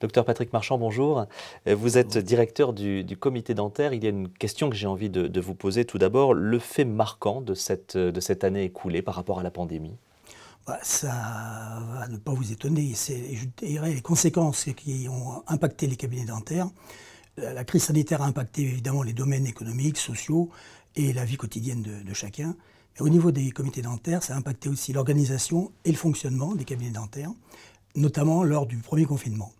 Docteur Patrick Marchand, bonjour. Euh, vous êtes directeur du, comité dentaire. Il y a une question que j'ai envie de, vous poser tout d'abord. Le fait marquant de cette, année écoulée par rapport à la pandémie bah, ça va ne pas vous étonner. je dirais, les conséquences qui ont impacté les cabinets dentaires. La crise sanitaire a impacté évidemment les domaines économiques, sociaux et la vie quotidienne de, de chacun. Mais au niveau des comités dentaires, ça a impacté aussi l'organisation et le fonctionnement des cabinets dentaires, notamment lors du premier confinement.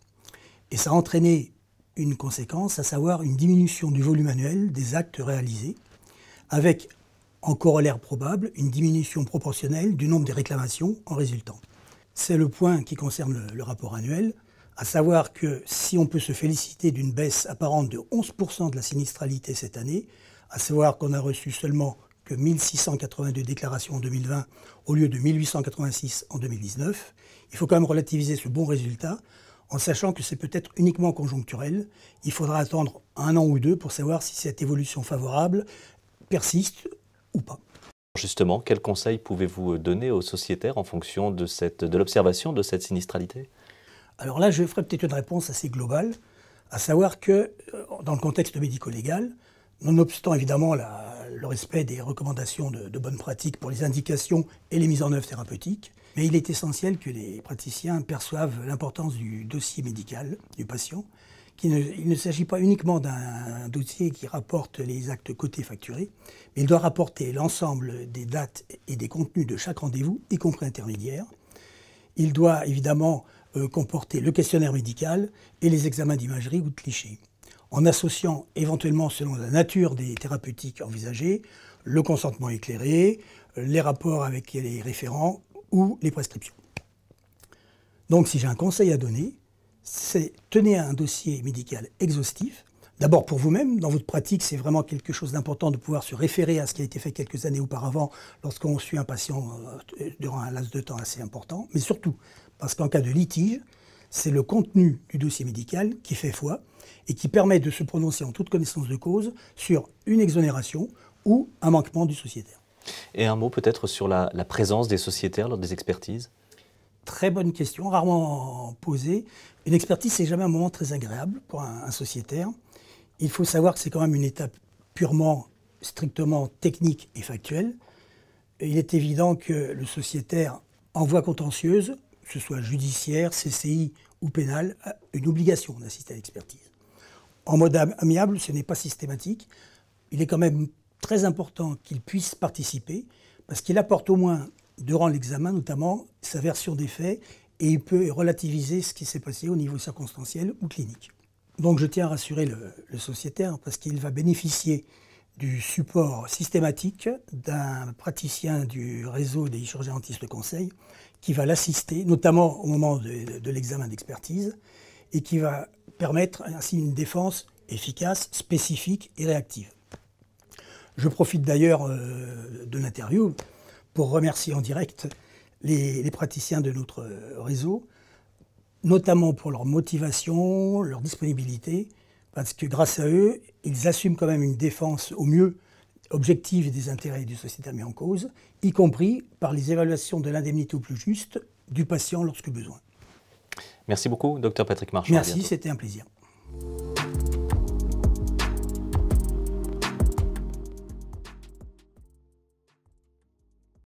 Et ça a entraîné une conséquence, à savoir une diminution du volume annuel des actes réalisés, avec en corollaire probable une diminution proportionnelle du nombre des réclamations en résultant. C'est le point qui concerne le, rapport annuel, à savoir que si on peut se féliciter d'une baisse apparente de 11% de la sinistralité cette année, à savoir qu'on a reçu seulement que 1682 déclarations en 2020 au lieu de 1886 en 2019, il faut quand même relativiser ce bon résultat en sachant que c'est peut-être uniquement conjoncturel. Il faudra attendre un an ou deux pour savoir si cette évolution favorable persiste ou pas. Justement, quel conseil pouvez-vous euh, donner aux sociétaires en fonction de, cette, de l'observation de cette sinistralité Alors là, je ferai peut-être une réponse assez globale, à savoir que euh, dans le contexte médico-légal, nonobstant évidemment la, le respect des recommandations de, bonne bonnes pratiques pour les indications et les mises en œuvre thérapeutiques. Mais il est essentiel que les praticiens perçoivent l'importance du dossier médical du patient il ne s'agit pas uniquement d'un dossier qui rapporte les actes cotés facturés, mais il doit rapporter l'ensemble des dates et des contenus de chaque rendez-vous, y compris intermédiaires. Il doit évidemment euh, comporter le questionnaire médical et les examens d'imagerie ou de clichés en associant éventuellement, selon la nature des thérapeutiques envisagées, le consentement éclairé, les rapports avec les référents ou les prescriptions. Donc si j'ai un conseil à donner, c'est tenez un dossier médical exhaustif. D'abord pour vous-même, dans votre pratique, c'est vraiment quelque chose d'important de pouvoir se référer à ce qui a été fait quelques années auparavant lorsqu'on suit un patient euh, durant un laps de temps assez important, mais surtout parce qu'en cas de litige, c'est le contenu du dossier médical qui fait foi et qui permet de se prononcer en toute connaissance de cause sur une exonération ou un manquement du sociétaire. Et un mot peut-être sur la, présence des sociétaires lors des expertises Très bonne question, rarement posée. Une expertise, c'est jamais un moment très agréable pour un, un sociétaire. Il faut savoir que c'est quand même une étape purement, strictement technique et factuelle. Il est évident que le sociétaire, en voie contentieuse, que ce soit judiciaire, CCI ou pénal, une obligation d'assister à l'expertise. En mode amiable, ce n'est pas systématique. Il est quand même très important qu'il puisse participer parce qu'il apporte au moins, durant l'examen notamment, sa version des faits et il peut relativiser ce qui s'est passé au niveau circonstanciel ou clinique. Donc je tiens à rassurer le, le sociétaire parce qu'il va bénéficier du support systématique d'un praticien du réseau des chirurgiens dentistes de conseil qui va l'assister, notamment au moment de, l'examen d'expertise, et qui va permettre ainsi une défense efficace, spécifique et réactive. Je profite d'ailleurs euh, de l'interview pour remercier en direct les, praticiens de notre réseau, notamment pour leur motivation, leur disponibilité parce que grâce à eux, ils assument quand même une défense au mieux objective des intérêts du société mis en cause, y compris par les évaluations de l'indemnité au plus juste du patient lorsque besoin. Merci beaucoup, docteur Patrick Marchand. Merci, c'était un plaisir.